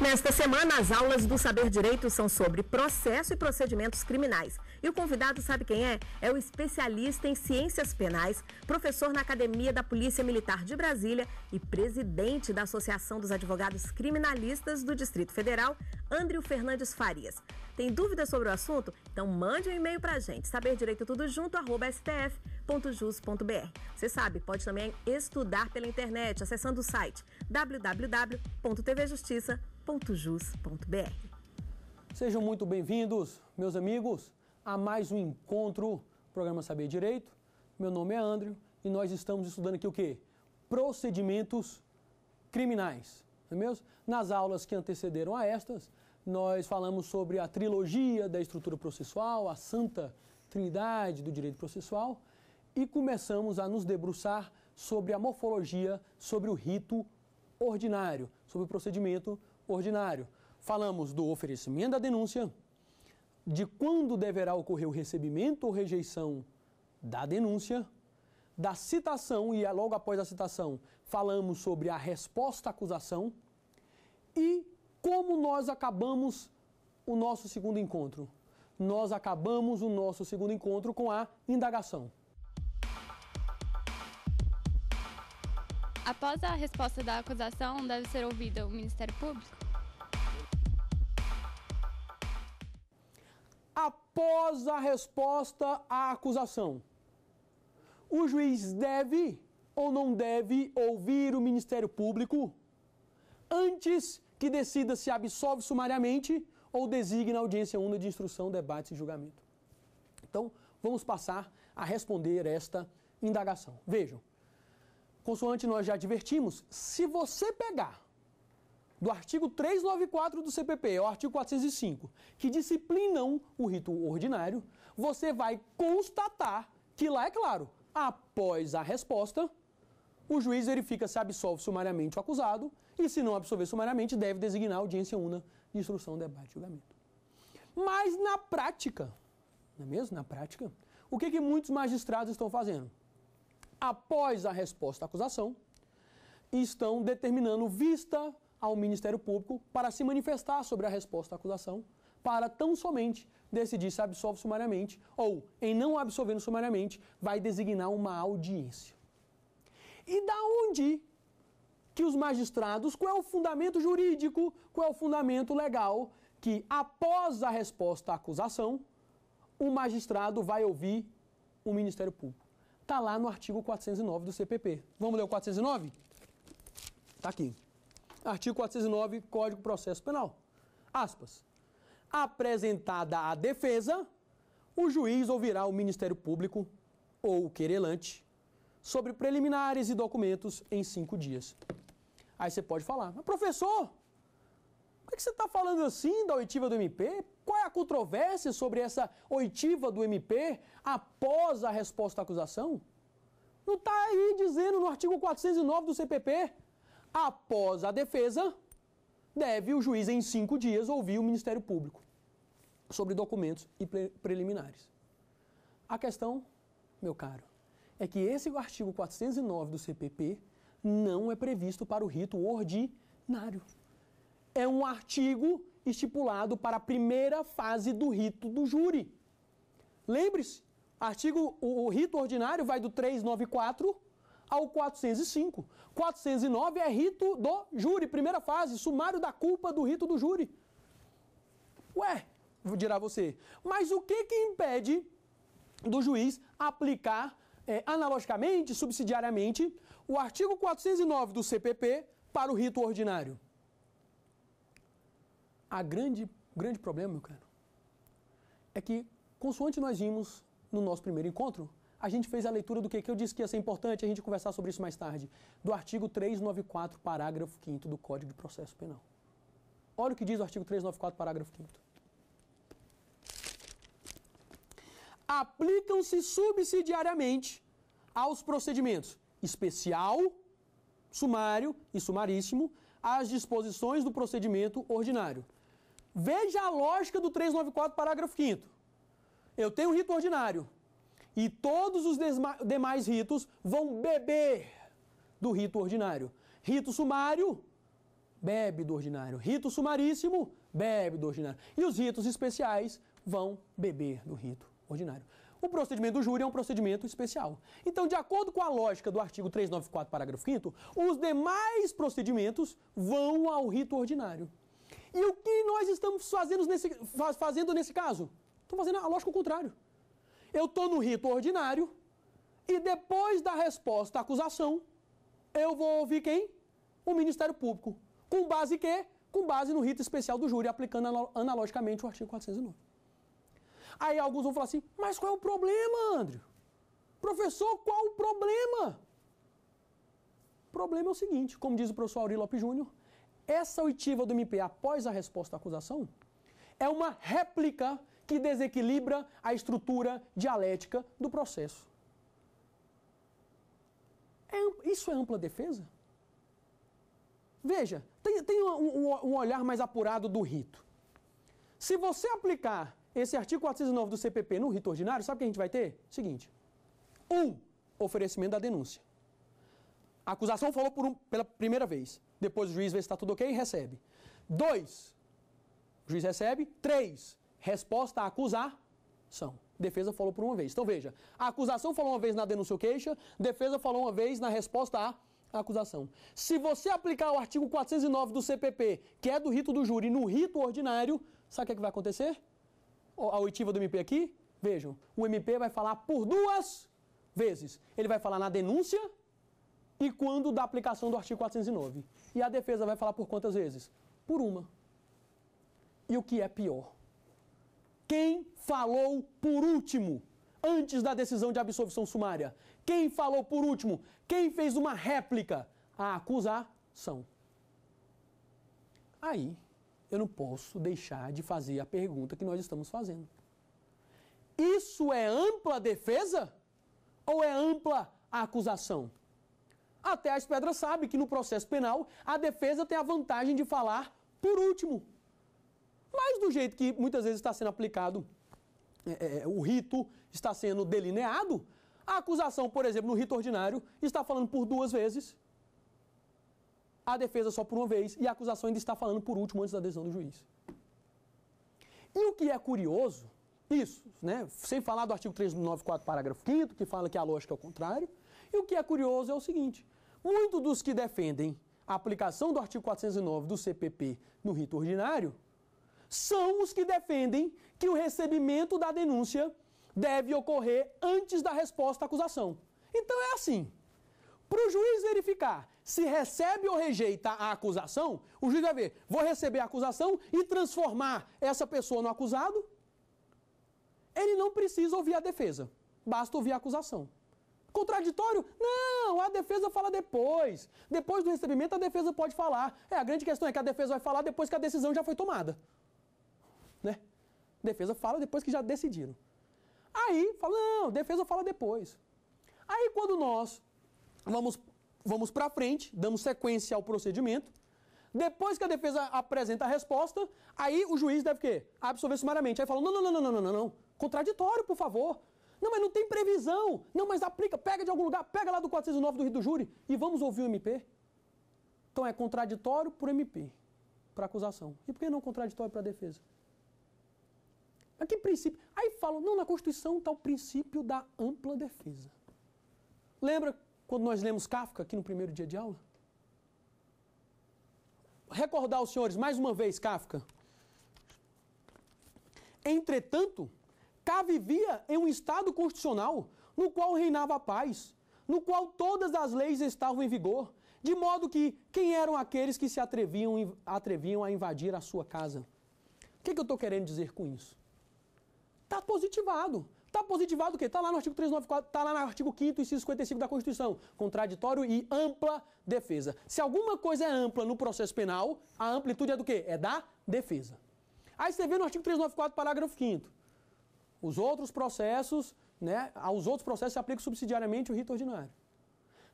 Nesta semana, as aulas do Saber Direito são sobre processo e procedimentos criminais. E o convidado sabe quem é? É o especialista em ciências penais, professor na Academia da Polícia Militar de Brasília e presidente da Associação dos Advogados Criminalistas do Distrito Federal, Andrew Fernandes Farias. Tem dúvidas sobre o assunto? Então mande um e-mail pra gente, tudo stf.jus.br Você sabe, pode também estudar pela internet acessando o site www.tvjustiça.jus.br. Sejam muito bem-vindos, meus amigos a mais um encontro, programa Saber Direito. Meu nome é André e nós estamos estudando aqui o quê? Procedimentos criminais, não é mesmo? Nas aulas que antecederam a estas, nós falamos sobre a trilogia da estrutura processual, a santa trindade do direito processual e começamos a nos debruçar sobre a morfologia, sobre o rito ordinário, sobre o procedimento ordinário. Falamos do oferecimento da denúncia, de quando deverá ocorrer o recebimento ou rejeição da denúncia, da citação, e é logo após a citação falamos sobre a resposta à acusação, e como nós acabamos o nosso segundo encontro. Nós acabamos o nosso segundo encontro com a indagação. Após a resposta da acusação, deve ser ouvida o Ministério Público? após a resposta à acusação. O juiz deve ou não deve ouvir o Ministério Público antes que decida se absolve sumariamente ou designa a audiência única de instrução, debate e julgamento. Então, vamos passar a responder esta indagação. Vejam, consoante nós já advertimos, se você pegar do artigo 394 do CPP, é o artigo 405, que disciplinam o rito ordinário, você vai constatar que lá, é claro, após a resposta, o juiz verifica se absolve sumariamente o acusado e, se não absolver sumariamente, deve designar audiência una de instrução, debate e julgamento. Mas na prática, não é mesmo? Na prática, o que, é que muitos magistrados estão fazendo? Após a resposta à acusação, estão determinando vista ao Ministério Público para se manifestar sobre a resposta à acusação, para tão somente decidir se absolve sumariamente ou, em não absolvendo sumariamente, vai designar uma audiência. E da onde que os magistrados, qual é o fundamento jurídico, qual é o fundamento legal que após a resposta à acusação, o magistrado vai ouvir o Ministério Público? Está lá no artigo 409 do CPP. Vamos ler o 409? Está aqui. Artigo 409, Código de Processo Penal. Aspas. Apresentada a defesa, o juiz ouvirá o Ministério Público ou o querelante sobre preliminares e documentos em cinco dias. Aí você pode falar, mas professor, por que você está falando assim da oitiva do MP? Qual é a controvérsia sobre essa oitiva do MP após a resposta à acusação? Não está aí dizendo no artigo 409 do CPP Após a defesa, deve o juiz, em cinco dias, ouvir o Ministério Público sobre documentos e pre preliminares. A questão, meu caro, é que esse artigo 409 do CPP não é previsto para o rito ordinário. É um artigo estipulado para a primeira fase do rito do júri. Lembre-se, artigo o, o rito ordinário vai do 394 ao 405. 409 é rito do júri, primeira fase, sumário da culpa do rito do júri. Ué, dirá você, mas o que que impede do juiz aplicar é, analogicamente, subsidiariamente, o artigo 409 do CPP para o rito ordinário? A grande, grande problema, meu caro, é que, consoante nós vimos no nosso primeiro encontro, a gente fez a leitura do que, que eu disse que ia ser importante a gente conversar sobre isso mais tarde, do artigo 394, parágrafo 5 do Código de Processo Penal. Olha o que diz o artigo 394, parágrafo 5 Aplicam-se subsidiariamente aos procedimentos especial, sumário e sumaríssimo, as disposições do procedimento ordinário. Veja a lógica do 394, parágrafo 5 Eu tenho o rito ordinário e todos os demais ritos vão beber do rito ordinário. Rito sumário, bebe do ordinário. Rito sumaríssimo, bebe do ordinário. E os ritos especiais vão beber do rito ordinário. O procedimento do júri é um procedimento especial. Então, de acordo com a lógica do artigo 394, parágrafo 5, os demais procedimentos vão ao rito ordinário. E o que nós estamos fazendo nesse, fazendo nesse caso? Estou fazendo a lógica ao contrário. Eu estou no rito ordinário e depois da resposta à acusação, eu vou ouvir quem? O Ministério Público. Com base em quê? Com base no rito especial do júri, aplicando analogicamente o artigo 409. Aí alguns vão falar assim, mas qual é o problema, André? Professor, qual o problema? O problema é o seguinte, como diz o professor Auri Lopes Júnior, essa oitiva do MP após a resposta à acusação é uma réplica que desequilibra a estrutura dialética do processo. É, isso é ampla defesa? Veja, tem, tem um, um, um, olhar mais apurado do rito. Se você aplicar esse artigo 409 do CPP no rito ordinário, sabe o que a gente vai ter? Seguinte: um, oferecimento da denúncia. A acusação falou um, pela primeira vez. Depois o juiz vê se está tudo ok e recebe. Dois, o juiz recebe. Três, Resposta a acusação. Defesa falou por uma vez. Então veja, a acusação falou uma vez na denúncia ou queixa, defesa falou uma vez na resposta à acusação. Se você aplicar o artigo 409 do CPP, que é do rito do júri, no rito ordinário, sabe o que, é que vai acontecer? A oitiva do MP aqui, vejam, o MP vai falar por duas vezes. Ele vai falar na denúncia e quando da aplicação do artigo 409. E a defesa vai falar por quantas vezes? Por uma. E o que é pior? Quem falou por último antes da decisão de absolvição sumária? Quem falou por último? Quem fez uma réplica? à acusação. Aí, eu não posso deixar de fazer a pergunta que nós estamos fazendo. Isso é ampla defesa ou é ampla acusação? Até as pedras sabe que no processo penal a defesa tem a vantagem de falar por último. Mas do jeito que muitas vezes está sendo aplicado, é, é, é, o rito está sendo delineado, a acusação, por exemplo, no rito ordinário, está falando por duas vezes, a defesa só por uma vez, e a acusação ainda está falando por último antes da decisão do juiz. E o que é curioso, isso, né? Sem falar do artigo 394, parágrafo 5 que fala que a lógica é o contrário. E o que é curioso é o seguinte: muitos dos que defendem a aplicação do artigo 409 do CPP no rito ordinário são os que defendem que o recebimento da denúncia deve ocorrer antes da resposta à acusação. Então é assim. Para o juiz verificar se recebe ou rejeita a acusação, o juiz vai ver, vou receber a acusação e transformar essa pessoa no acusado. Ele não precisa ouvir a defesa, basta ouvir a acusação. Contraditório? Não, a defesa fala depois. Depois do recebimento, a defesa pode falar. É, a grande questão é que a defesa vai falar depois que a decisão já foi tomada né? Defesa fala depois que já decidiram. Aí fala, não, defesa fala depois. Aí quando nós vamos, vamos para frente, damos sequência ao procedimento, depois que a defesa apresenta a resposta, aí o juiz deve o quê? Absolver sumariamente. Aí fala, não, não, não, não, não, não, não. Contraditório, por favor. Não, mas não tem previsão. Não, mas aplica, pega de algum lugar, pega lá do 409 do Rio do Júri e vamos ouvir o MP. Então é contraditório por MP, para acusação. E por que não contraditório para defesa? Mas é que princípio? Aí falam, não, na Constituição está o princípio da ampla defesa. Lembra quando nós lemos Kafka aqui no primeiro dia de aula? Recordar os senhores mais uma vez Kafka. Entretanto, K vivia em um Estado constitucional no qual reinava a paz, no qual todas as leis estavam em vigor, de modo que quem eram aqueles que se atreviam, atreviam a invadir a sua casa? O que, é que eu estou querendo dizer com isso? Está positivado. Está positivado o quê? Está lá no artigo 394, está lá no artigo 5 e 55 da Constituição. Contraditório e ampla defesa. Se alguma coisa é ampla no processo penal, a amplitude é do quê? É da defesa. Aí você vê no artigo 394, parágrafo 5 Os outros processos, né, aos outros processos se aplica subsidiariamente o rito ordinário.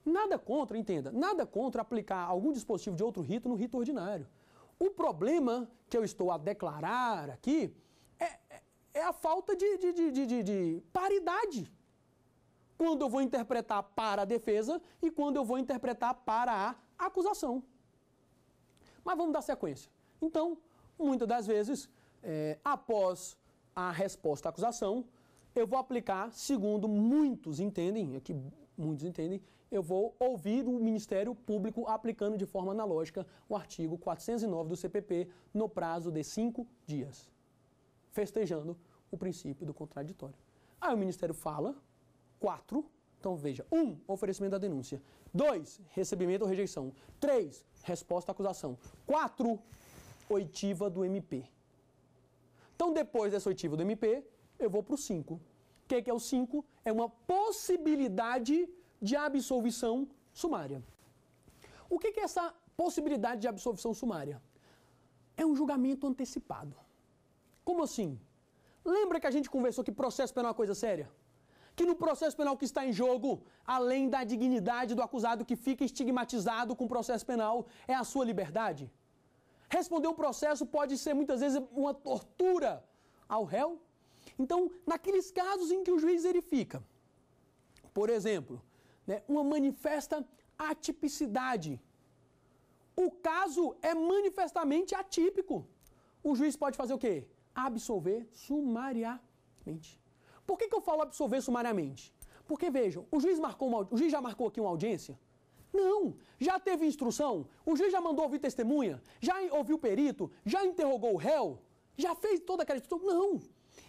Nada contra, entenda, nada contra aplicar algum dispositivo de outro rito no rito ordinário. O problema que eu estou a declarar aqui é a falta de, de, de, de, paridade. Quando eu vou interpretar para a defesa e quando eu vou interpretar para a acusação. Mas vamos dar sequência. Então, muitas das vezes, é, após a resposta à acusação, eu vou aplicar, segundo muitos entendem, aqui é muitos entendem, eu vou ouvir o Ministério Público aplicando de forma analógica o artigo 409 do CPP no prazo de cinco dias festejando o princípio do contraditório. Aí o Ministério fala, quatro, então veja, um, oferecimento da denúncia, dois, recebimento ou rejeição, três, resposta à acusação, quatro, oitiva do MP. Então depois dessa oitiva do MP, eu vou para o cinco. O que, que é o cinco? É uma possibilidade de absolvição sumária. O que, que é essa possibilidade de absolvição sumária? É um julgamento antecipado. Como assim? Lembra que a gente conversou que processo penal é uma coisa séria? Que no processo penal que está em jogo, além da dignidade do acusado que fica estigmatizado com o processo penal, é a sua liberdade? Responder o processo pode ser muitas vezes uma tortura ao réu. Então, naqueles casos em que o juiz verifica, por exemplo, né, uma manifesta atipicidade. O caso é manifestamente atípico. O juiz pode fazer o quê? absolver sumariamente. Por que, que eu falo absolver sumariamente? Porque vejam, o juiz, marcou uma, o juiz já marcou aqui uma audiência? Não! Já teve instrução? O juiz já mandou ouvir testemunha? Já ouviu o perito? Já interrogou o réu? Já fez toda aquela instrução? Não!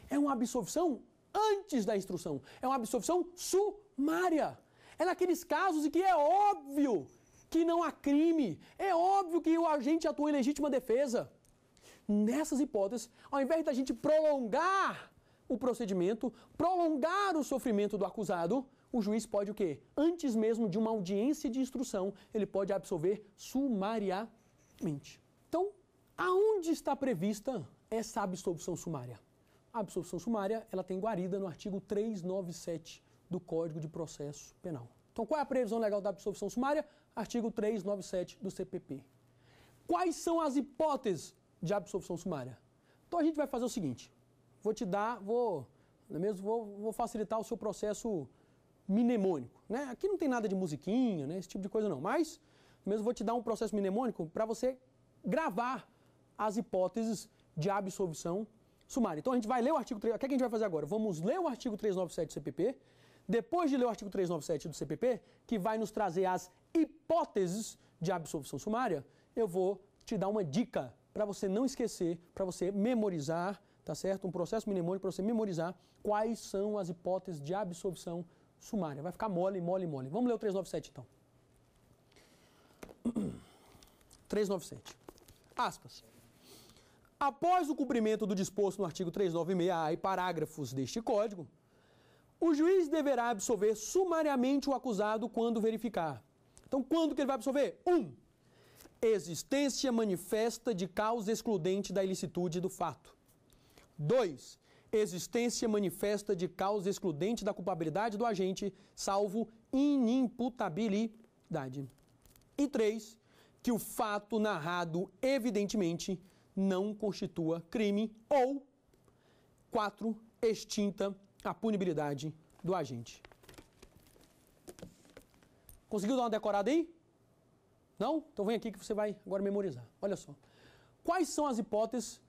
É uma absolvição antes da instrução. É uma absolvição sumária. É naqueles casos em que é óbvio que não há crime. É óbvio que o agente atua em legítima defesa nessas hipóteses, ao invés da gente prolongar o procedimento, prolongar o sofrimento do acusado, o juiz pode o quê? Antes mesmo de uma audiência de instrução, ele pode absolver sumariamente. Então, aonde está prevista essa absolvição sumária? A absolvição sumária, ela tem guarida no artigo 397 do Código de Processo Penal. Então, qual é a previsão legal da absolvição sumária? Artigo 397 do CPP. Quais são as hipóteses de absolvição sumária. Então a gente vai fazer o seguinte: vou te dar, vou, é mesmo, vou, vou, facilitar o seu processo mnemônico. Né? Aqui não tem nada de musiquinha, né? esse tipo de coisa não, mas é mesmo vou te dar um processo mnemônico para você gravar as hipóteses de absolvição sumária. Então a gente vai ler o artigo 3, o que, é que a gente vai fazer agora? Vamos ler o artigo 397 do CPP, depois de ler o artigo 397 do CPP, que vai nos trazer as hipóteses de absolvição sumária, eu vou te dar uma dica para você não esquecer, para você memorizar, tá certo? Um processo mnemônico para você memorizar quais são as hipóteses de absorção sumária. Vai ficar mole, mole, mole. Vamos ler o 397 então. 397. Aspas. Após o cumprimento do disposto no artigo 396A e parágrafos deste código, o juiz deverá absolver sumariamente o acusado quando verificar. Então, quando que ele vai absolver? Um, Existência manifesta de causa excludente da ilicitude do fato. 2. Existência manifesta de causa excludente da culpabilidade do agente, salvo inimputabilidade. E 3. Que o fato narrado, evidentemente, não constitua crime. Ou 4. Extinta a punibilidade do agente. Conseguiu dar uma decorada aí? Não? Então vem aqui que você vai agora memorizar. Olha só. Quais são as hipóteses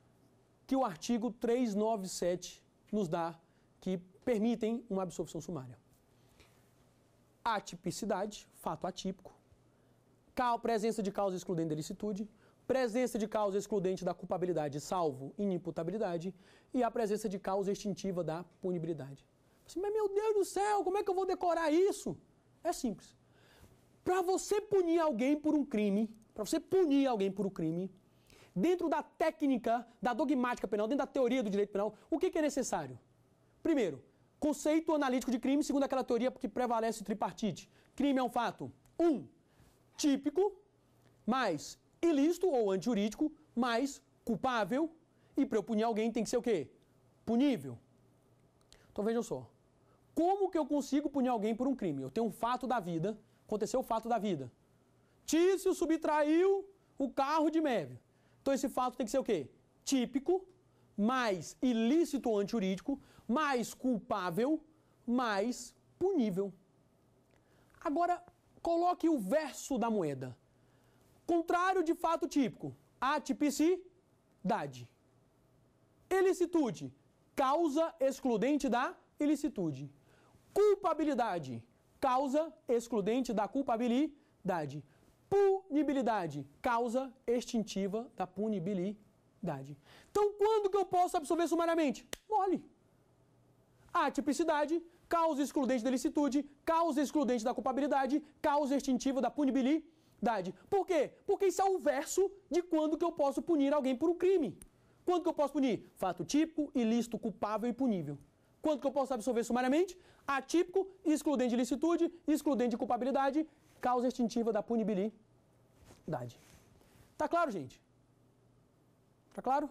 que o artigo 397 nos dá que permitem uma absorção sumária? Atipicidade, fato atípico, presença de causa excludente da ilicitude, presença de causa excludente da culpabilidade, salvo inimputabilidade, e a presença de causa extintiva da punibilidade. Assim, mas meu Deus do céu, como é que eu vou decorar isso? É simples. Para você punir alguém por um crime, para você punir alguém por um crime, dentro da técnica, da dogmática penal, dentro da teoria do direito penal, o que, que é necessário? Primeiro, conceito analítico de crime segundo aquela teoria que prevalece tripartite. Crime é um fato, um, típico, mais ilícito ou antijurídico, mais culpável, e para eu punir alguém tem que ser o quê? Punível. Então vejam só. Como que eu consigo punir alguém por um crime? Eu tenho um fato da vida Aconteceu o fato da vida. Tício subtraiu o carro de Mévio. Então esse fato tem que ser o quê? Típico, mais ilícito ou antijurídico, mais culpável, mais punível. Agora, coloque o verso da moeda. Contrário de fato típico, atipicidade. Ilicitude, causa excludente da ilicitude. Culpabilidade, causa excludente da culpabilidade. Punibilidade, causa extintiva da punibilidade. Então, quando que eu posso absolver sumariamente? Mole. Atipicidade, causa excludente da ilicitude, causa excludente da culpabilidade, causa extintiva da punibilidade. Por quê? Porque isso é o verso de quando que eu posso punir alguém por um crime. Quando que eu posso punir? Fato tipo, ilícito, culpável e punível. Quanto que eu posso absolver sumariamente? Atípico, excludente de licitude, excludente de culpabilidade, causa extintiva da punibilidade. Tá claro, gente? Tá claro?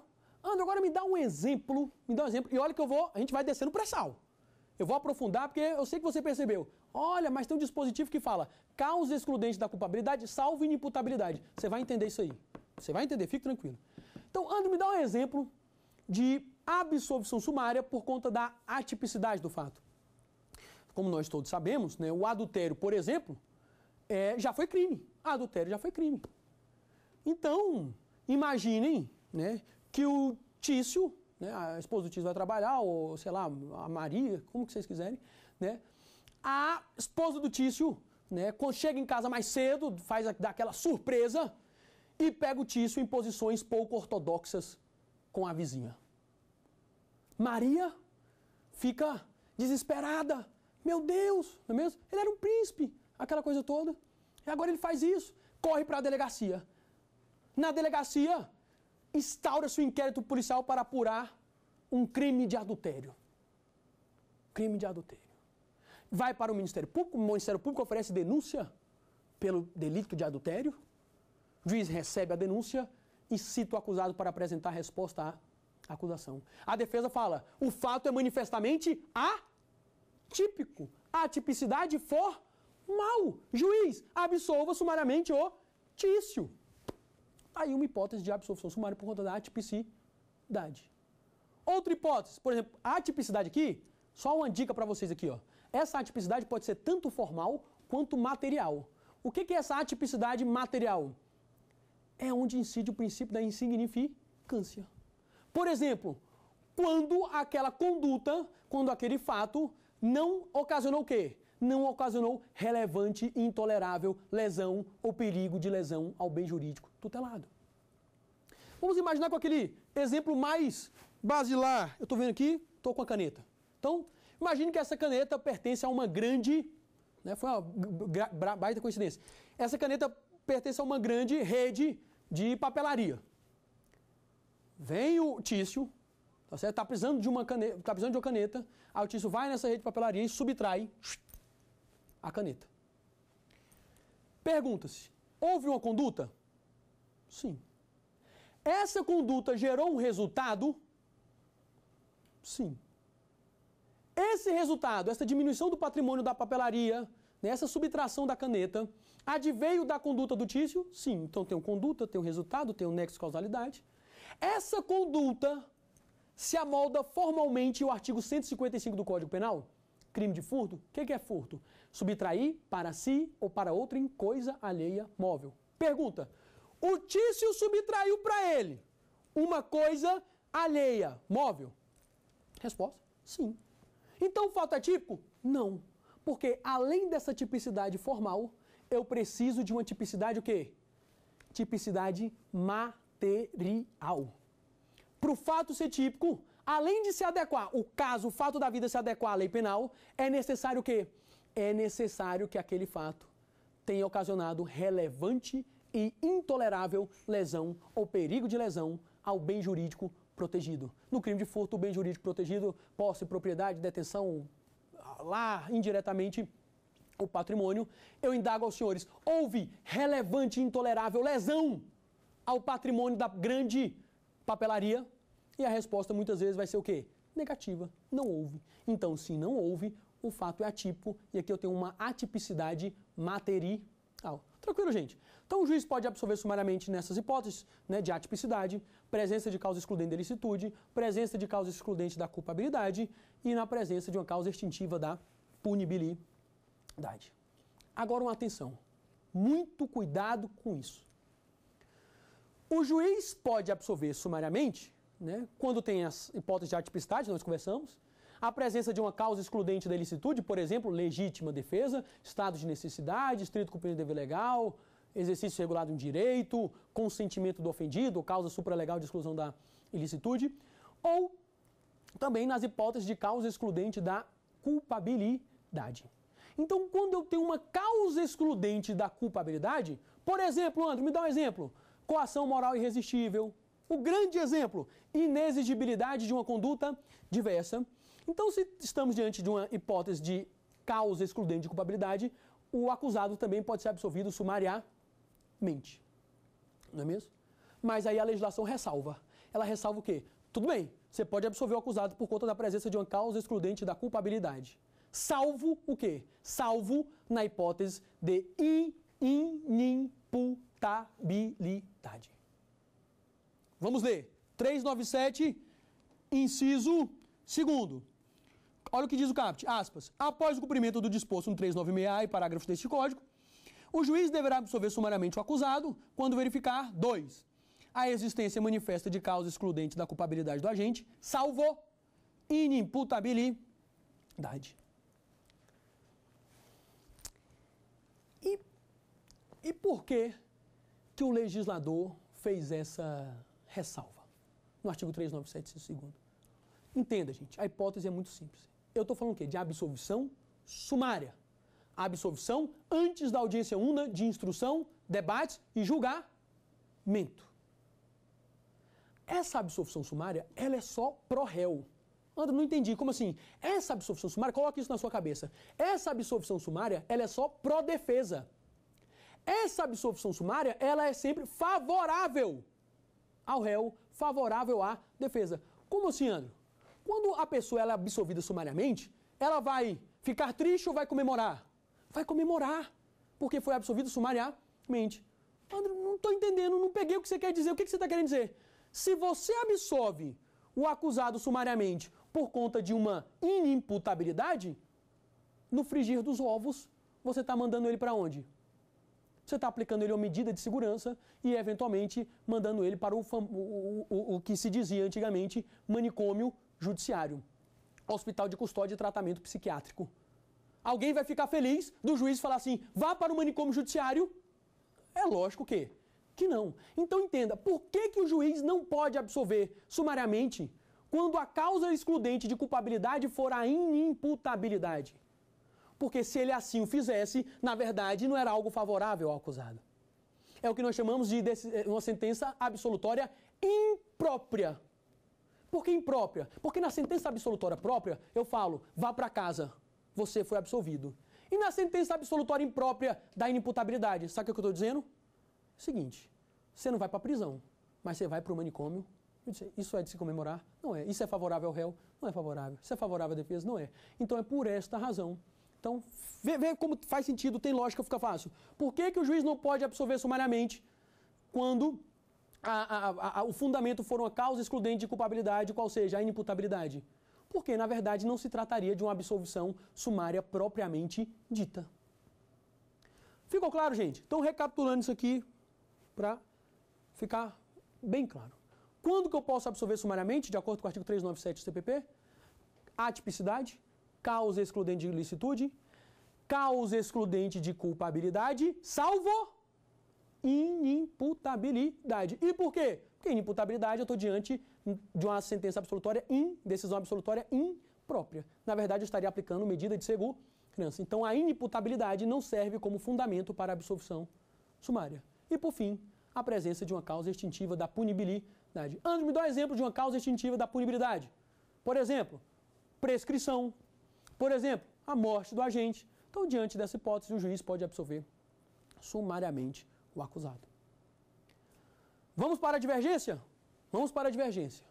André, agora me dá um exemplo, me dá um exemplo, e olha que eu vou, a gente vai descendo o pré-sal. Eu vou aprofundar porque eu sei que você percebeu. Olha, mas tem um dispositivo que fala causa excludente da culpabilidade, salvo inimputabilidade. Você vai entender isso aí. Você vai entender, fique tranquilo. Então, André, me dá um exemplo de absolvição sumária por conta da atipicidade do fato. Como nós todos sabemos, né, o adultério, por exemplo, é, já foi crime. Adultério já foi crime. Então, imaginem né, que o Tício, né, a esposa do Tício vai trabalhar, ou sei lá, a Maria, como que vocês quiserem, né, a esposa do Tício né, chega em casa mais cedo, faz daquela surpresa e pega o Tício em posições pouco ortodoxas com a vizinha. Maria fica desesperada. Meu Deus, não é mesmo? Ele era um príncipe, aquela coisa toda. E agora ele faz isso, corre para a delegacia. Na delegacia, instaura-se o um inquérito policial para apurar um crime de adultério. Crime de adultério. Vai para o Ministério Público, o Ministério Público oferece denúncia pelo delito de adultério. O juiz recebe a denúncia e cita o acusado para apresentar resposta acusação. A defesa fala: o fato é manifestamente atípico. A tipicidade formal. Juiz, absolva sumariamente o tício. Aí uma hipótese de absolvição sumária por conta da atipicidade. Outra hipótese, por exemplo, a atipicidade aqui, só uma dica para vocês aqui, ó. Essa atipicidade pode ser tanto formal quanto material. O que, que é essa atipicidade material? É onde incide o princípio da insignificância. Por exemplo, quando aquela conduta, quando aquele fato não ocasionou o quê? Não ocasionou relevante, intolerável lesão ou perigo de lesão ao bem jurídico tutelado. Vamos imaginar com aquele exemplo mais basilar. Eu estou vendo aqui, estou com a caneta. Então, imagine que essa caneta pertence a uma grande. Né, foi uma baita coincidência. Essa caneta pertence a uma grande rede de papelaria. Vem o Tício, tá certo? Tá precisando de uma caneta, tá precisando de uma caneta. Aí o Tício vai nessa rede de papelaria e subtrai a caneta. Pergunta-se: houve uma conduta? Sim. Essa conduta gerou um resultado? Sim. Esse resultado, essa diminuição do patrimônio da papelaria, né, essa subtração da caneta, adveio da conduta do Tício? Sim. Então tem um conduta, tem um resultado, tem um nexo causalidade. Essa conduta se amolda formalmente o artigo 155 do Código Penal? Crime de furto? O que, que é furto? Subtrair para si ou para outra em coisa alheia móvel. Pergunta: o Tício subtraiu para ele uma coisa alheia móvel? Resposta: sim. Então o fato é típico? Não. Porque além dessa tipicidade formal, eu preciso de uma tipicidade o quê? Tipicidade material material. Para o fato ser típico, além de se adequar, o caso, o fato da vida se adequar à lei penal, é necessário o quê? É necessário que aquele fato tenha ocasionado relevante e intolerável lesão ou perigo de lesão ao bem jurídico protegido. No crime de furto, o bem jurídico protegido, posse, propriedade, detenção, lá indiretamente o patrimônio, eu indago aos senhores, houve relevante e intolerável lesão ao patrimônio da grande papelaria? E a resposta muitas vezes vai ser o quê? Negativa. Não houve. Então, se não houve, o fato é atípico e aqui eu tenho uma atipicidade material. Tranquilo, gente? Então, o juiz pode absolver sumariamente nessas hipóteses né, de atipicidade, presença de causa excludente da ilicitude, presença de causa excludente da culpabilidade e na presença de uma causa extintiva da punibilidade. Agora, uma atenção. Muito cuidado com isso. O juiz pode absolver sumariamente, né, quando tem as hipóteses de atipicidade, nós conversamos, a presença de uma causa excludente da ilicitude, por exemplo, legítima defesa, estado de necessidade, estrito cumprimento de dever legal, exercício regulado em direito, consentimento do ofendido, causa supralegal de exclusão da ilicitude, ou também nas hipóteses de causa excludente da culpabilidade. Então, quando eu tenho uma causa excludente da culpabilidade, por exemplo, André, me dá um exemplo coação moral irresistível. O grande exemplo, inexigibilidade de uma conduta diversa. Então, se estamos diante de uma hipótese de causa excludente de culpabilidade, o acusado também pode ser absolvido sumariamente. Não é mesmo? Mas aí a legislação ressalva. Ela ressalva o quê? Tudo bem, você pode absolver o acusado por conta da presença de uma causa excludente da culpabilidade. Salvo o quê? Salvo na hipótese de inimputabilidade vontade. Vamos ler. 397, inciso segundo. Olha o que diz o CAPT, aspas. Após o cumprimento do disposto no 396A e parágrafo deste código, o juiz deverá absolver sumariamente o acusado quando verificar, dois, a existência manifesta de causa excludente da culpabilidade do agente, salvo inimputabilidade. E, e por quê? que o legislador fez essa ressalva no artigo 397, segundo. Entenda, gente, a hipótese é muito simples. Eu estou falando o quê? De absolvição sumária. A absolvição antes da audiência una de instrução, debate e julgamento. Essa absolvição sumária, ela é só pro réu. André, não entendi. Como assim? Essa absolvição sumária, coloque isso na sua cabeça. Essa absolvição sumária, ela é só pró defesa. Essa absolvição sumária, ela é sempre favorável ao réu, favorável à defesa. Como assim, André? Quando a pessoa ela é absolvida sumariamente, ela vai ficar triste ou vai comemorar? Vai comemorar, porque foi absolvido sumariamente. André, não estou entendendo, não peguei o que você quer dizer. O que, que você está querendo dizer? Se você absolve o acusado sumariamente por conta de uma inimputabilidade, no frigir dos ovos, você está mandando ele para onde? você está aplicando ele uma medida de segurança e, eventualmente, mandando ele para o, o, o, o que se dizia antigamente manicômio judiciário, hospital de custódia e tratamento psiquiátrico. Alguém vai ficar feliz do juiz falar assim: vá para o manicômio judiciário? É lógico que, que não. Então entenda, por que, que o juiz não pode absolver sumariamente quando a causa excludente de culpabilidade for a inimputabilidade? porque se ele assim o fizesse, na verdade não era algo favorável ao acusado. É o que nós chamamos de eh, uma sentença absolutória imprópria. Por que imprópria? Porque na sentença absolutória própria, eu falo, vá para casa, você foi absolvido. E na sentença absolutória imprópria da inimputabilidade, sabe o que eu estou dizendo? Seguinte, você não vai para a prisão, mas você vai para o manicômio. Isso é de se comemorar? Não é. Isso é favorável ao réu? Não é favorável. Isso é favorável à defesa? Não é. Então é por esta razão então, vê, vê, como faz sentido, tem lógica, fica fácil. Por que, que o juiz não pode absolver sumariamente quando a, a, a, o fundamento for uma causa excludente de culpabilidade, qual seja a inimputabilidade? Porque, na verdade, não se trataria de uma absolvição sumária propriamente dita. Ficou claro, gente? Então, recapitulando isso aqui para ficar bem claro. Quando que eu posso absolver sumariamente, de acordo com o artigo 397 do CPP? Atipicidade, causa excludente de ilicitude, causa excludente de culpabilidade, salvo inimputabilidade. E por quê? Porque inimputabilidade eu estou diante de uma sentença absolutória in, decisão absolutória imprópria. Na verdade, eu estaria aplicando medida de segurança. Então, a inimputabilidade não serve como fundamento para a absolvição sumária. E, por fim, a presença de uma causa extintiva da punibilidade. Antes, me dá um exemplo de uma causa extintiva da punibilidade. Por exemplo, prescrição, por exemplo, a morte do agente. Então, diante dessa hipótese, o juiz pode absolver sumariamente o acusado. Vamos para a divergência? Vamos para a divergência.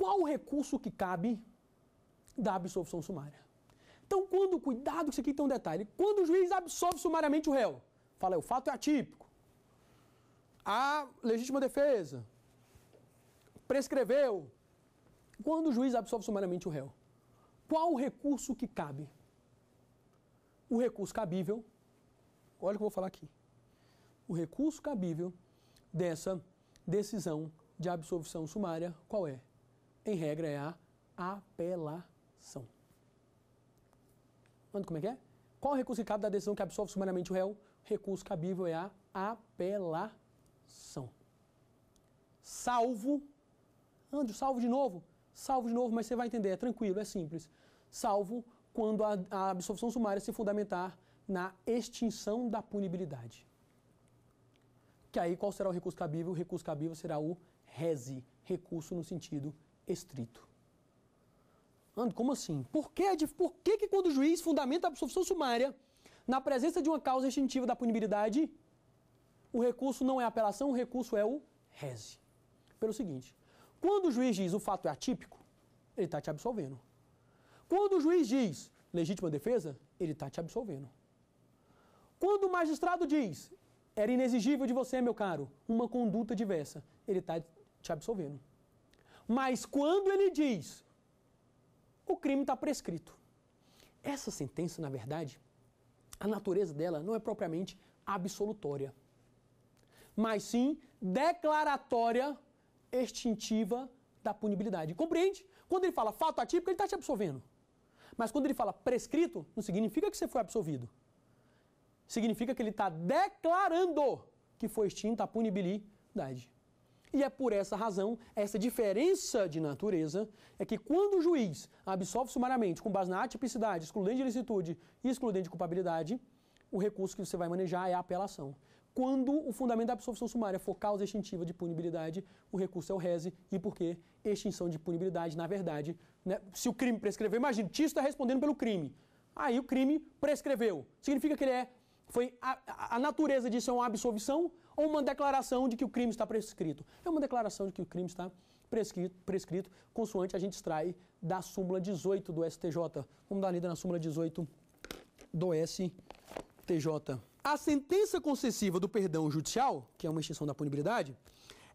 Qual o recurso que cabe da absolvição sumária? Então, quando, cuidado que isso aqui tem um detalhe, quando o juiz absolve sumariamente o réu, fala, o fato é atípico, a legítima defesa prescreveu, quando o juiz absolve sumariamente o réu, qual o recurso que cabe? O recurso cabível, olha o que eu vou falar aqui. O recurso cabível dessa decisão de absolvição sumária, qual é? Em regra, é a apelação. Manda como é que é? Qual o recurso que cabe da decisão que absolve sumariamente o réu? Recurso cabível é a apelação. Salvo. André, salvo de novo. Salvo de novo, mas você vai entender, é tranquilo, é simples. Salvo quando a, a absolvição sumária se fundamentar na extinção da punibilidade. Que aí qual será o recurso cabível? O recurso cabível será o rese, recurso no sentido estrito. Ando, como assim? Por que, é por que, que quando o juiz fundamenta a absolvição sumária na presença de uma causa extintiva da punibilidade, o recurso não é apelação, o recurso é o rese? Pelo seguinte, quando o juiz diz o fato é atípico, ele está te absolvendo. Quando o juiz diz legítima defesa, ele está te absolvendo. Quando o magistrado diz era inexigível de você, meu caro, uma conduta diversa, ele está te absolvendo. Mas quando ele diz o crime está prescrito, essa sentença, na verdade, a natureza dela não é propriamente absolutória, mas sim declaratória extintiva da punibilidade. Compreende? Quando ele fala fato atípico, ele está te absolvendo. Mas quando ele fala prescrito, não significa que você foi absolvido. Significa que ele está declarando que foi extinta a punibilidade. E é por essa razão, essa diferença de natureza, é que quando o juiz absolve sumariamente com base na atipicidade, excludente de licitude e excludente de culpabilidade, o recurso que você vai manejar é a apelação quando o fundamento da absolvição sumária for causa extintiva de punibilidade, o recurso é o rese, e porque extinção de punibilidade, na verdade, né, se o crime prescreveu, imagina, Tito está respondendo pelo crime. Aí o crime prescreveu. Significa que ele é. Foi a, a, natureza disso é uma absolvição ou uma declaração de que o crime está prescrito? É uma declaração de que o crime está prescrito, prescrito consoante a gente extrai da súmula 18 do STJ. Vamos dar lida na súmula 18 do STJ. A sentença concessiva do perdão judicial, que é uma extinção da punibilidade,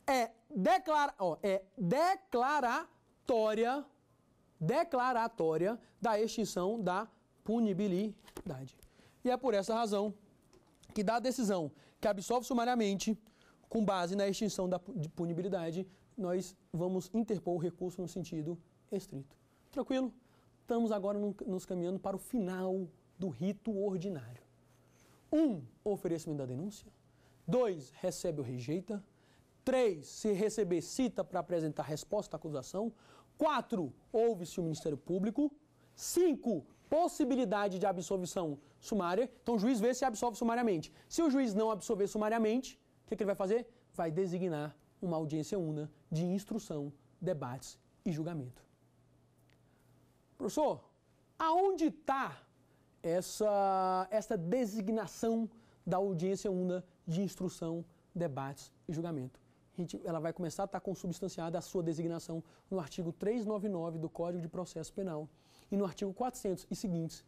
é, declara, ó, é declaratória, declaratória da extinção da punibilidade. E é por essa razão que dá a decisão que absolve sumariamente com base na extinção da punibilidade, nós vamos interpor o recurso no sentido estrito. Tranquilo? Estamos agora nos caminhando para o final do rito ordinário. Um, oferecimento da denúncia. Dois, recebe ou rejeita. Três, se receber, cita para apresentar resposta à acusação. Quatro, ouve-se o Ministério Público. Cinco, possibilidade de absolvição sumária. Então o juiz vê se absolve sumariamente. Se o juiz não absolver sumariamente, o que, é que ele vai fazer? Vai designar uma audiência una de instrução, debates e julgamento. Professor, aonde está essa, essa designação da audiência una de instrução, debates e julgamento. Gente, ela vai começar a estar tá consubstanciada a sua designação no artigo 399 do Código de Processo Penal e no artigo 400 e seguintes.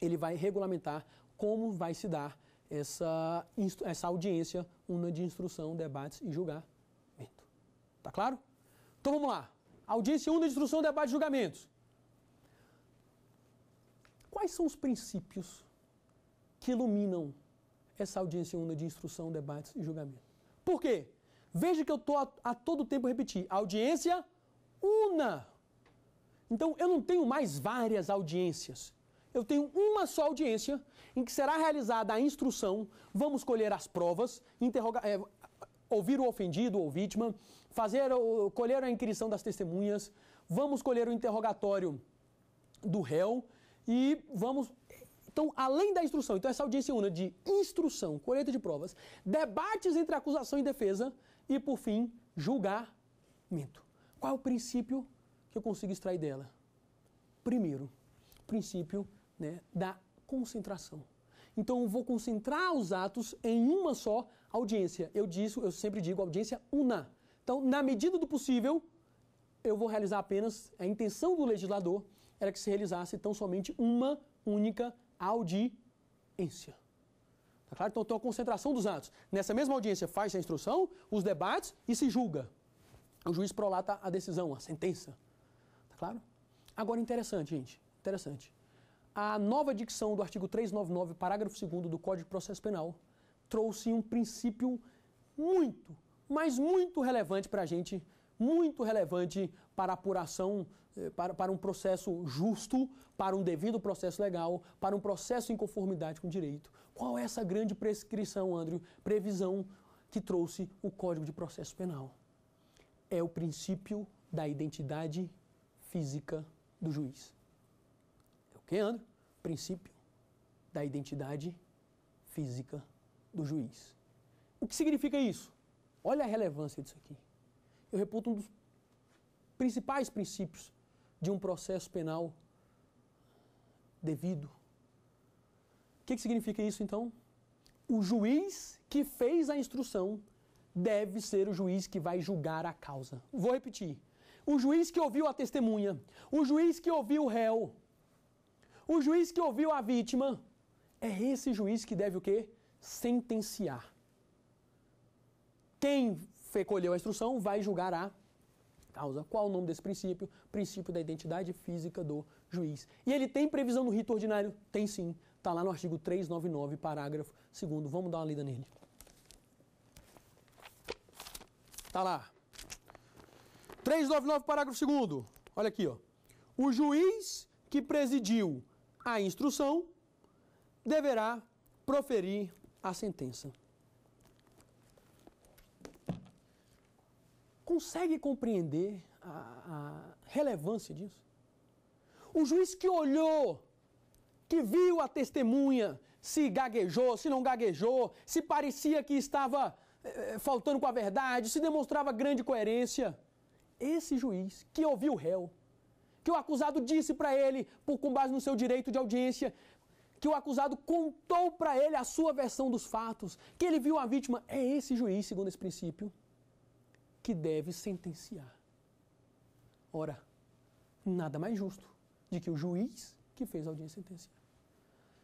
Ele vai regulamentar como vai se dar essa, essa audiência una de instrução, debates e julgamento. Tá claro? Então vamos lá. Audiência una de instrução, debates e julgamentos. Quais são os princípios que iluminam essa audiência única de instrução, debates e julgamento? Por quê? Veja que eu estou a, a todo tempo repetir: audiência una. Então eu não tenho mais várias audiências. Eu tenho uma só audiência em que será realizada a instrução, vamos colher as provas, interrogar, é, ouvir o ofendido ou vítima, fazer colher a inquirição das testemunhas, vamos colher o interrogatório do réu e vamos. Então, além da instrução, então essa audiência é una de instrução, colheita de provas, debates entre acusação e defesa e, por fim, julgamento. Qual é o princípio que eu consigo extrair dela? Primeiro, princípio né, da concentração. Então, eu vou concentrar os atos em uma só audiência. Eu disso, eu sempre digo audiência una. Então, na medida do possível, eu vou realizar apenas a intenção do legislador era que se realizasse tão somente uma única audiência. Tá claro? Então tem uma concentração dos atos. Nessa mesma audiência faz a instrução, os debates e se julga. O juiz prolata a decisão, a sentença. Tá claro? Agora interessante, gente. Interessante. A nova dicção do artigo 399, parágrafo 2 do Código de Processo Penal trouxe um princípio muito, mas muito relevante para a gente, muito relevante para a apuração eh, para, para um processo justo, para um devido processo legal, para um processo em conformidade com o direito. Qual é essa grande prescrição, André, previsão que trouxe o Código de Processo Penal? É o princípio da identidade física do juiz. É o que, André? Princípio da identidade física do juiz. O que significa isso? Olha a relevância disso aqui. Eu reputo um dos principais princípios de um processo penal devido. O que, que significa isso então? O juiz que fez a instrução deve ser o juiz que vai julgar a causa. Vou repetir. O juiz que ouviu a testemunha, o juiz que ouviu o réu, o juiz que ouviu a vítima, é esse juiz que deve o quê? Sentenciar. Quem recolheu a instrução vai julgar a causa. Qual o nome desse princípio? Princípio da identidade física do juiz. E ele tem previsão no rito ordinário? Tem sim. Está lá no artigo 399, parágrafo 2. Vamos dar uma lida nele. Está lá. 399, parágrafo 2. Olha aqui, ó. O juiz que presidiu a instrução deverá proferir a sentença. consegue compreender a, a relevância disso? O juiz que olhou, que viu a testemunha, se gaguejou, se não gaguejou, se parecia que estava eh, eh faltando com a verdade, se demonstrava grande coerência. Esse juiz que ouviu o réu, que o acusado disse para ele, por, com base no seu direito de audiência, que o acusado contou para ele a sua versão dos fatos, que ele viu a vítima, é esse juiz, segundo esse princípio, que deve sentenciar. Ora, nada mais justo de que o juiz que fez a audiência sentenciar.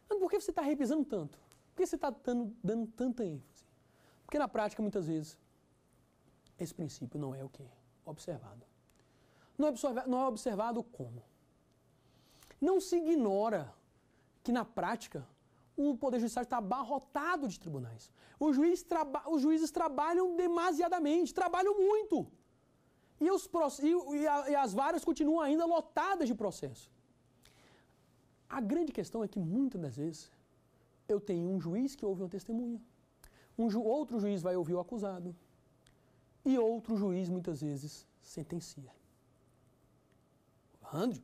Mas por que você está revisando tanto? Por que você está dando, dando tanta ênfase? Porque na prática, muitas vezes, esse princípio não é o que? É observado. Não é, não é observado como? Não se ignora que na prática o Poder Judiciário está abarrotado de tribunais. Juiz traba, os juízes trabalham demasiadamente, trabalham muito. E, os, e, e as várias continuam ainda lotadas de processo. A grande questão é que muitas das vezes eu tenho um juiz que ouve uma testemunha, um ju, outro juiz vai ouvir o acusado, e outro juiz muitas vezes sentencia. Andrew,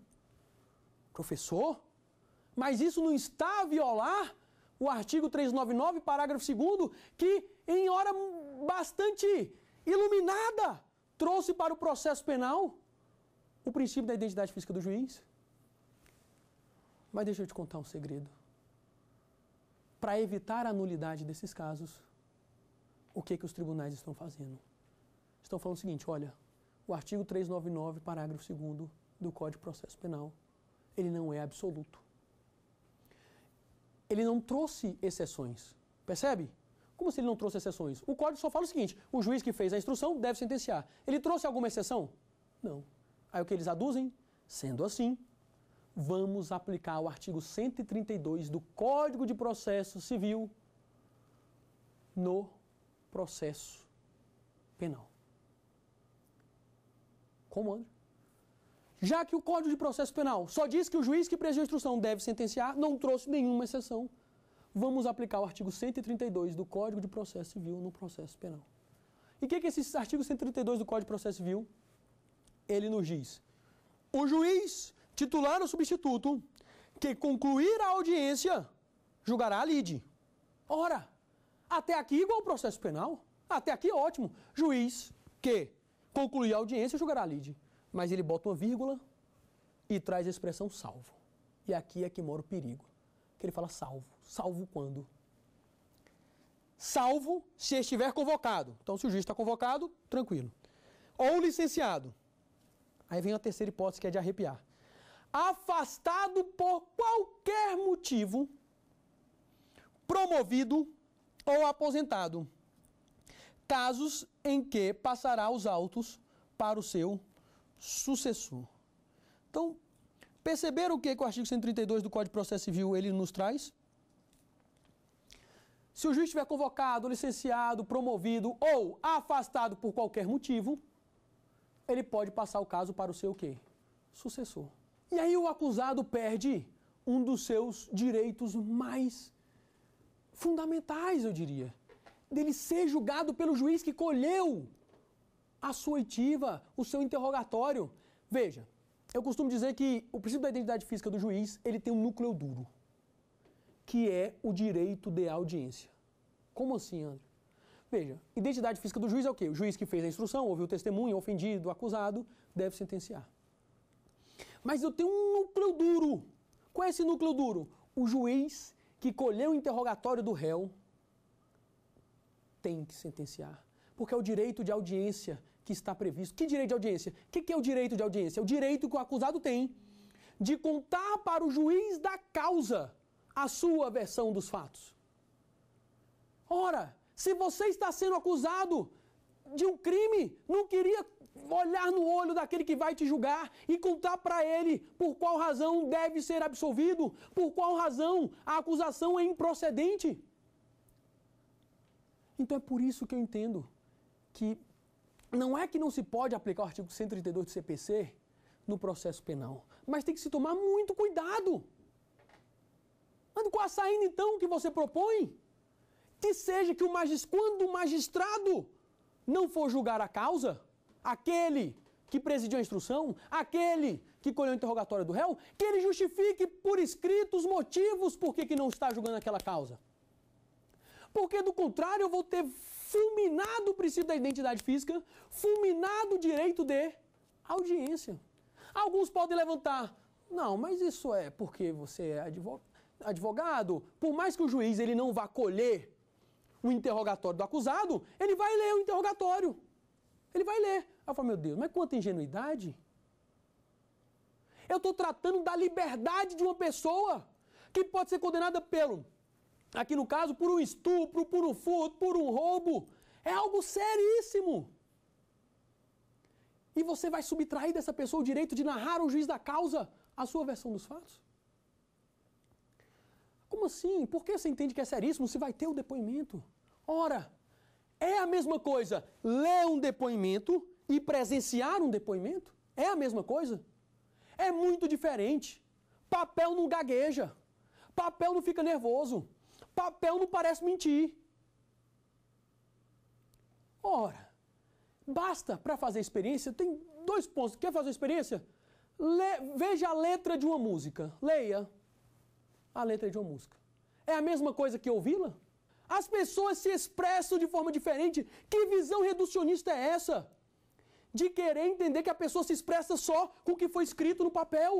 professor, mas isso não está a violar o artigo 399, parágrafo 2, que em hora bastante iluminada trouxe para o processo penal o princípio da identidade física do juiz. Mas deixa eu te contar um segredo. Para evitar a nulidade desses casos, o que, que os tribunais estão fazendo? Estão falando o seguinte: olha, o artigo 399, parágrafo 2 do Código de Processo Penal, ele não é absoluto ele não trouxe exceções. Percebe? Como se ele não trouxe exceções? O código só fala o seguinte: o juiz que fez a instrução deve sentenciar. Ele trouxe alguma exceção? Não. Aí o que eles aduzem? Sendo assim, vamos aplicar o artigo 132 do Código de Processo Civil no processo penal. Como, André? Já que o Código de Processo Penal só diz que o juiz que prestou a instrução deve sentenciar, não trouxe nenhuma exceção. Vamos aplicar o artigo 132 do Código de Processo Civil no processo penal. E o que, que esse artigo 132 do Código de Processo Civil ele nos diz? O juiz titular ou substituto que concluir a audiência julgará a lide. Ora, até aqui igual ao processo penal. Até aqui ótimo. Juiz que concluir a audiência julgará a lide mas ele bota uma vírgula e traz a expressão salvo. E aqui é que mora o perigo. Que ele fala salvo. Salvo quando? Salvo se estiver convocado. Então, se o juiz está convocado, tranquilo. Ou licenciado. Aí vem a terceira hipótese que é de arrepiar. Afastado por qualquer motivo, promovido ou aposentado. Casos em que passará os autos para o seu sucessor. Então, perceberam o que, que o artigo 132 do Código de Processo Civil ele nos traz? Se o juiz estiver convocado, licenciado, promovido ou afastado por qualquer motivo, ele pode passar o caso para o seu quê? Sucessor. E aí o acusado perde um dos seus direitos mais fundamentais, eu diria. Dele ser julgado pelo juiz que colheu a sua oitiva, o seu interrogatório. Veja, eu costumo dizer que o princípio da identidade física do juiz, ele tem um núcleo duro, que é o direito de audiência. Como assim, André? Veja, identidade física do juiz é o quê? O juiz que fez a instrução, ouviu o testemunho ofendido, acusado, deve sentenciar. Mas eu tenho um núcleo duro. Qual é esse núcleo duro? O juiz que colheu o interrogatório do réu tem que sentenciar porque é o direito de audiência que está previsto. Que direito de audiência? O que, que é o direito de audiência? É o direito que o acusado tem de contar para o juiz da causa a sua versão dos fatos. Ora, se você está sendo acusado de um crime, não queria olhar no olho daquele que vai te julgar e contar para ele por qual razão deve ser absolvido, por qual razão a acusação é improcedente. Então é por isso que eu entendo que não é que não se pode aplicar o artigo 132 do CPC no processo penal, mas tem que se tomar muito cuidado. Ando com a saída então que você propõe? Que seja que o magis, quando o magistrado não for julgar a causa, aquele que presidiu a instrução, aquele que colheu o interrogatório do réu, que ele justifique por escrito os motivos por que, que não está julgando aquela causa. Porque do contrário eu vou ter fulminado o princípio da identidade física, fulminado o direito de audiência. Alguns podem levantar, não, mas isso é porque você é advogado. Por mais que o juiz ele não vá colher o interrogatório do acusado, ele vai ler o interrogatório. Ele vai ler. Aí eu falo, meu Deus, mas quanta ingenuidade. Eu estou tratando da liberdade de uma pessoa que pode ser condenada pelo aqui no caso, por um estupro, por um furto, por um roubo. É algo seríssimo. E você vai subtrair dessa pessoa o direito de narrar ao juiz da causa a sua versão dos fatos? Como assim? Por que você entende que é seríssimo se vai ter o depoimento? Ora, é a mesma coisa ler um depoimento e presenciar um depoimento? É a mesma coisa? É muito diferente. Papel não gagueja. Papel não fica nervoso. Papel não parece mentir. Ora, basta para fazer experiência, tem dois pontos. Quer fazer experiência? Le, veja a letra de uma música. Leia a letra de uma música. É a mesma coisa que ouvi-la? As pessoas se expressam de forma diferente. Que visão reducionista é essa? De querer entender que a pessoa se expressa só com o que foi escrito no papel.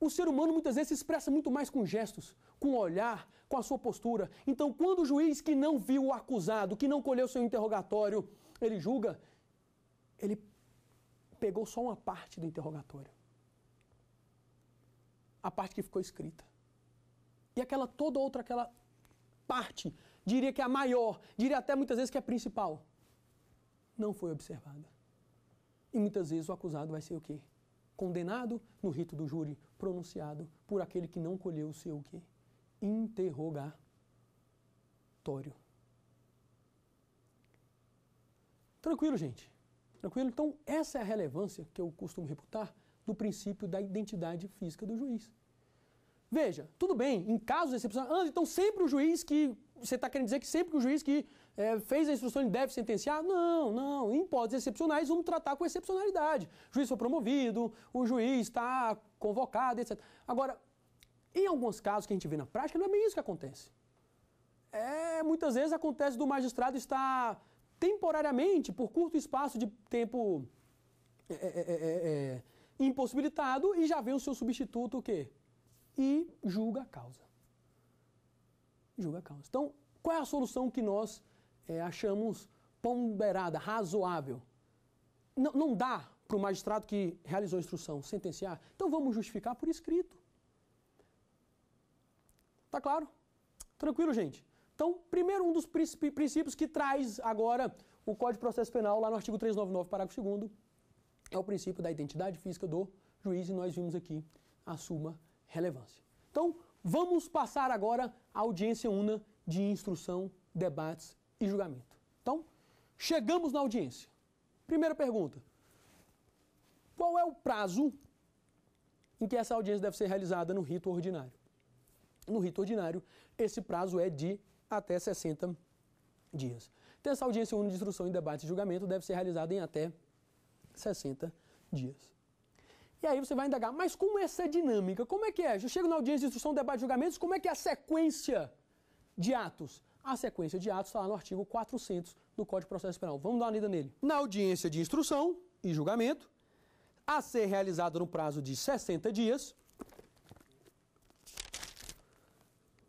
O ser humano muitas vezes se expressa muito mais com gestos, com olhar, com a sua postura. Então, quando o juiz que não viu o acusado, que não colheu seu interrogatório, ele julga, ele pegou só uma parte do interrogatório. A parte que ficou escrita. E aquela toda outra, aquela parte, diria que é a maior, diria até muitas vezes que é a principal, não foi observada. E muitas vezes o acusado vai ser o quê? Condenado no rito do júri pronunciado por aquele que não colheu o seu que Interrogatório. Tranquilo, gente? Tranquilo? Então, essa é a relevância que eu costumo reputar do princípio da identidade física do juiz. Veja, tudo bem, em casos excepcionais. Ah, então sempre o juiz que. Você está querendo dizer que sempre que o juiz que é, fez a instrução em deve sentenciar? Não, não. Em hipóteses excepcionais, vamos tratar com excepcionalidade. O juiz foi promovido, o juiz está convocado, etc. Agora, em alguns casos que a gente vê na prática, não é bem isso que acontece. É, muitas vezes acontece do magistrado estar temporariamente, por curto espaço de tempo, é, é, impossibilitado e já vem o seu substituto o quê? E julga a causa. Julga a causa. Então, qual é a solução que nós é, achamos ponderada, razoável. N não dá para o magistrado que realizou a instrução sentenciar, então vamos justificar por escrito. Tá claro? Tranquilo, gente? Então, primeiro, um dos princípios que traz agora o Código de Processo Penal, lá no artigo 399, parágrafo 2, é o princípio da identidade física do juiz, e nós vimos aqui a suma relevância. Então, vamos passar agora à audiência una de instrução, debates e julgamento. Então, chegamos na audiência. Primeira pergunta: qual é o prazo em que essa audiência deve ser realizada no rito ordinário? No rito ordinário, esse prazo é de até 60 dias. Então, essa audiência única de instrução em debate e julgamento deve ser realizada em até 60 dias. E aí você vai indagar, mas como é essa dinâmica? Como é que é? Eu chego na audiência de instrução, debate e julgamentos, como é que é a sequência de atos? A sequência de atos está lá no artigo 400 do Código de Processo Penal. Vamos dar uma lida nele. Na audiência de instrução e julgamento, a ser realizada no prazo de 60 dias,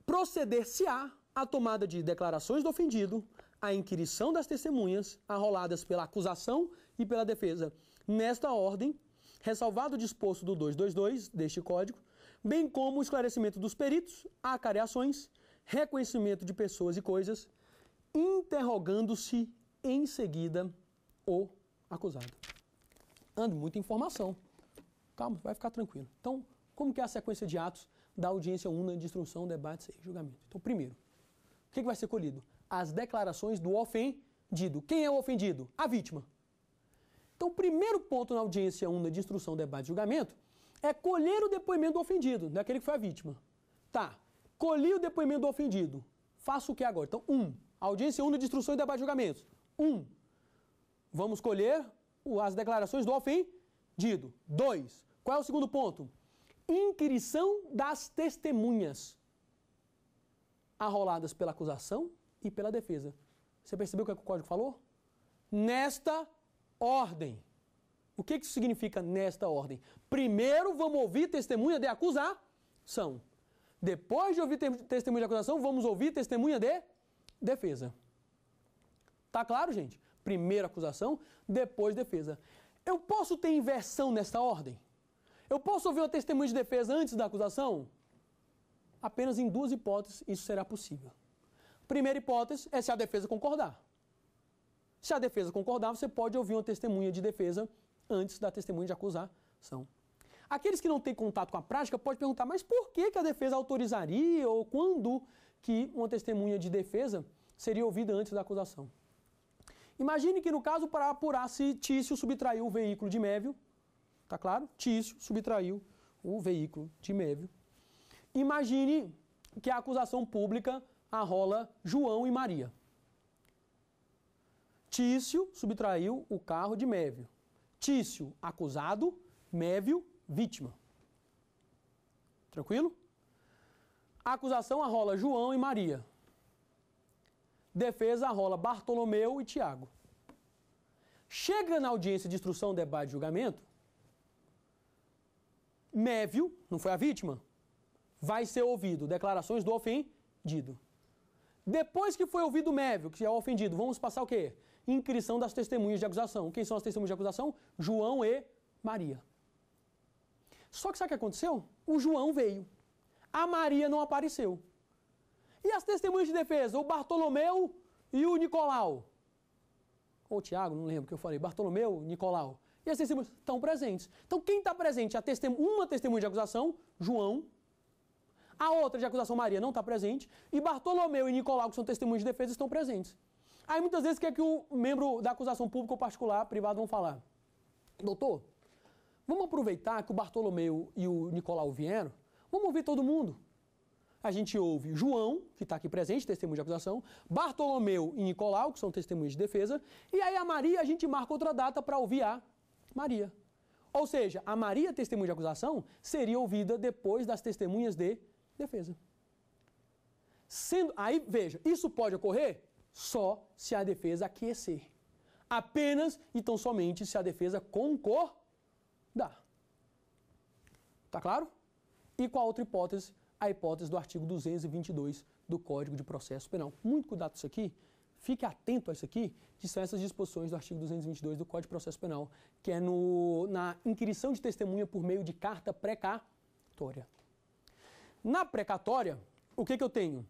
proceder-se-á a tomada de declarações do ofendido, a inquirição das testemunhas, arroladas pela acusação e pela defesa. Nesta ordem, ressalvado o disposto do 222 deste Código, bem como o esclarecimento dos peritos, acariações reconhecimento de pessoas e coisas, interrogando-se em seguida o acusado. Ando, muita informação. Calma, vai ficar tranquilo. Então, como que é a sequência de atos da audiência una de instrução, debate e julgamento? Então, primeiro, o que, que vai ser colhido? As declarações do ofendido. Quem é o ofendido? A vítima. Então, o primeiro ponto na audiência una de instrução, debate e julgamento é colher o depoimento do ofendido, daquele que foi a vítima. Tá, Colhi o depoimento do ofendido. Faço o que agora? Então, um. Audiência une de instrução e debate de julgamentos. Um. Vamos colher as declarações do ofendido. Dois. Qual é o segundo ponto? Inquirição das testemunhas arroladas pela acusação e pela defesa. Você percebeu o que, é que o código falou? Nesta ordem. O que, que isso significa nesta ordem? Primeiro vamos ouvir testemunha de acusação. Depois de ouvir testemunha de acusação, vamos ouvir testemunha de defesa. Tá claro, gente? Primeiro acusação, depois defesa. Eu posso ter inversão nesta ordem? Eu posso ouvir uma testemunha de defesa antes da acusação? Apenas em duas hipóteses isso será possível. Primeira hipótese é se a defesa concordar. Se a defesa concordar, você pode ouvir uma testemunha de defesa antes da testemunha de acusação. Aqueles que não têm contato com a prática podem perguntar, mas por que, que a defesa autorizaria ou quando que uma testemunha de defesa seria ouvida antes da acusação? Imagine que no caso para apurar se Tício subtraiu o veículo de Mévio, tá claro? Tício subtraiu o veículo de Mévio. Imagine que a acusação pública arrola João e Maria. Tício subtraiu o carro de Mévio. Tício acusado, Mévio vítima. Tranquilo? A acusação arrola João e Maria. Defesa arrola Bartolomeu e Tiago. Chega na audiência de instrução, debate e julgamento, Mévio, não foi a vítima, vai ser ouvido. Declarações do ofendido. Depois que foi ouvido o Mévio, que é o ofendido, vamos passar o quê? Incrição das testemunhas de acusação. Quem são as testemunhas de acusação? João e Maria. Só que sabe o que aconteceu? O João veio. A Maria não apareceu. E as testemunhas de defesa? O Bartolomeu e o Nicolau. Ou o Tiago, não lembro o que eu falei. Bartolomeu, Nicolau. E as testemunhas estão presentes. Então quem está presente? A testem uma testemunha de acusação, João. A outra de acusação, Maria, não está presente. E Bartolomeu e Nicolau, que são testemunhas de defesa, estão presentes. Aí muitas vezes o que é que o membro da acusação pública ou particular, privado, vão falar? Doutor, Vamos aproveitar que o Bartolomeu e o Nicolau vieram, vamos ouvir todo mundo. A gente ouve João, que está aqui presente, testemunho de acusação, Bartolomeu e Nicolau, que são testemunhas de defesa, e aí a Maria a gente marca outra data para ouvir a Maria. Ou seja, a Maria, testemunha de acusação, seria ouvida depois das testemunhas de defesa. Sendo, aí, veja, isso pode ocorrer só se a defesa aquecer. Apenas e tão somente se a defesa concordar Dá. Tá claro? E qual a outra hipótese? A hipótese do artigo 222 do Código de Processo Penal. Muito cuidado com isso aqui. Fique atento a isso aqui, que são essas disposições do artigo 222 do Código de Processo Penal, que é no, na inquirição de testemunha por meio de carta precatória. Na precatória, o que, que eu tenho?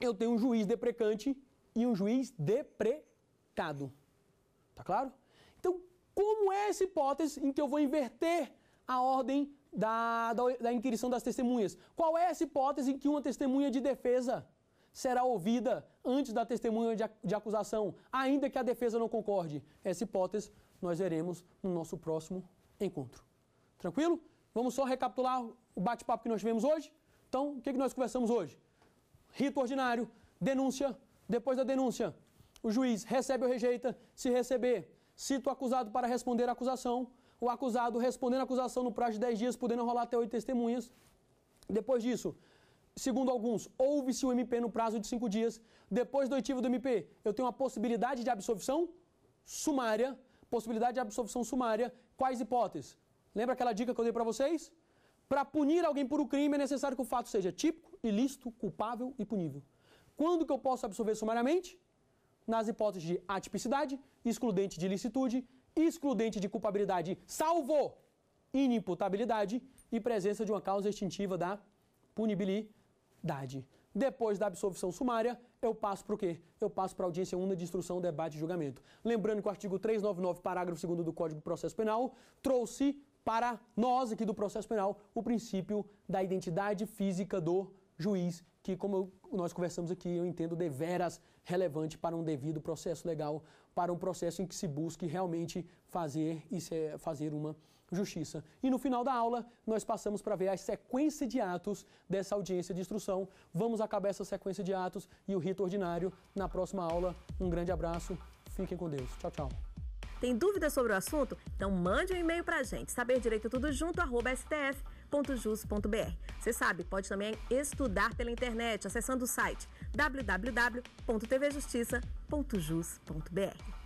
Eu tenho um juiz deprecante e um juiz deprecado. Tá claro? Como é essa hipótese em que eu vou inverter a ordem da, da, da inquirição das testemunhas? Qual é essa hipótese em que uma testemunha de defesa será ouvida antes da testemunha de, de acusação, ainda que a defesa não concorde? Essa hipótese nós veremos no nosso próximo encontro. Tranquilo? Vamos só recapitular o bate-papo que nós tivemos hoje? Então, o que, que nós conversamos hoje? Rito ordinário, denúncia. Depois da denúncia, o juiz recebe ou rejeita. Se receber, Cita o acusado para responder a acusação. O acusado respondendo a acusação no prazo de 10 dias, podendo rolar até 8 testemunhas. Depois disso, segundo alguns, ouve-se o MP no prazo de 5 dias. Depois do oitivo do MP, eu tenho a possibilidade de absolvição sumária. Possibilidade de absolvição sumária. Quais hipóteses? Lembra aquela dica que eu dei para vocês? Para punir alguém por um crime é necessário que o fato seja típico, ilícito, culpável e punível. Quando que eu posso absolver sumariamente? nas hipóteses de atipicidade, excludente de licitude, excludente de culpabilidade, salvo inimputabilidade e presença de uma causa extintiva da punibilidade. Depois da absolvição sumária, eu passo para o quê? Eu passo para audiência 1 de instrução, debate e julgamento. Lembrando que o artigo 399, parágrafo 2 do Código de Processo Penal, trouxe para nós aqui do processo penal o princípio da identidade física do juiz que, como nós conversamos aqui, eu entendo deveras relevante para um devido processo legal, para um processo em que se busque realmente fazer e se, fazer uma justiça. E no final da aula, nós passamos para ver a sequência de atos dessa audiência de instrução. Vamos acabar essa sequência de atos e o rito ordinário na próxima aula. Um grande abraço, fiquem com Deus. Tchau, tchau. Tem dúvidas sobre o assunto? Então mande um e-mail para a gente, saberdireito tudo junto, arroba STF www.jus.br. Você sabe, pode também estudar pela internet acessando o site www.tvjustiça.jus.br.